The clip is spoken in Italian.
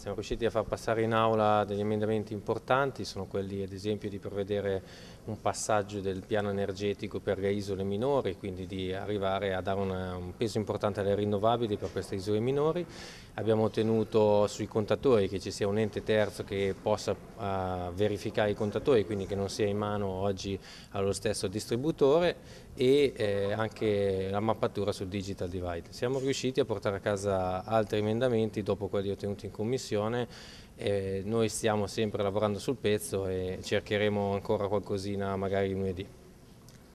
Siamo riusciti a far passare in aula degli emendamenti importanti, sono quelli ad esempio di prevedere un passaggio del piano energetico per le isole minori, quindi di arrivare a dare una, un peso importante alle rinnovabili per queste isole minori. Abbiamo ottenuto sui contatori che ci sia un ente terzo che possa uh, verificare i contatori, quindi che non sia in mano oggi allo stesso distributore e eh, anche la mappatura sul digital divide. Siamo riusciti a portare a casa altri emendamenti dopo quelli ottenuti in commissione discussione. Eh, noi stiamo sempre lavorando sul pezzo e cercheremo ancora qualcosina magari lunedì.